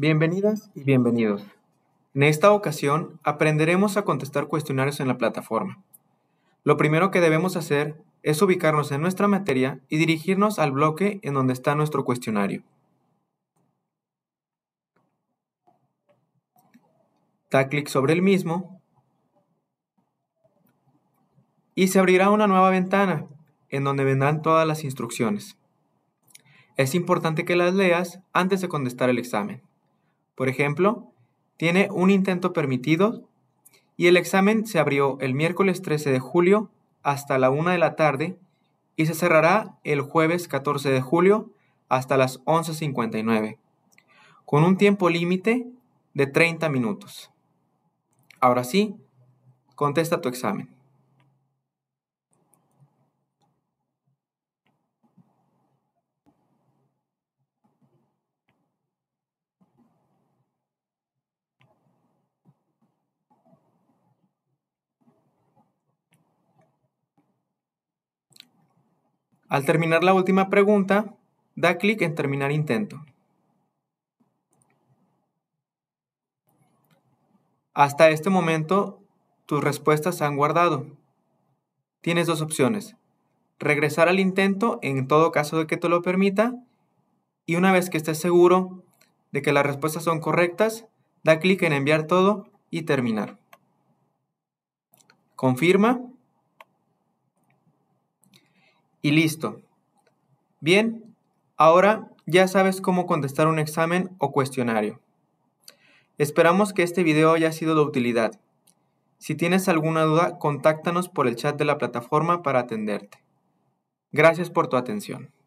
Bienvenidas y bienvenidos. En esta ocasión aprenderemos a contestar cuestionarios en la plataforma. Lo primero que debemos hacer es ubicarnos en nuestra materia y dirigirnos al bloque en donde está nuestro cuestionario. Da clic sobre el mismo y se abrirá una nueva ventana en donde vendrán todas las instrucciones. Es importante que las leas antes de contestar el examen por ejemplo, tiene un intento permitido y el examen se abrió el miércoles 13 de julio hasta la 1 de la tarde y se cerrará el jueves 14 de julio hasta las 11.59, con un tiempo límite de 30 minutos. Ahora sí, contesta tu examen. Al terminar la última pregunta, da clic en Terminar intento. Hasta este momento, tus respuestas se han guardado. Tienes dos opciones. Regresar al intento en todo caso de que te lo permita y una vez que estés seguro de que las respuestas son correctas, da clic en enviar todo y terminar. Confirma y listo. Bien, ahora ya sabes cómo contestar un examen o cuestionario. Esperamos que este video haya sido de utilidad. Si tienes alguna duda, contáctanos por el chat de la plataforma para atenderte. Gracias por tu atención.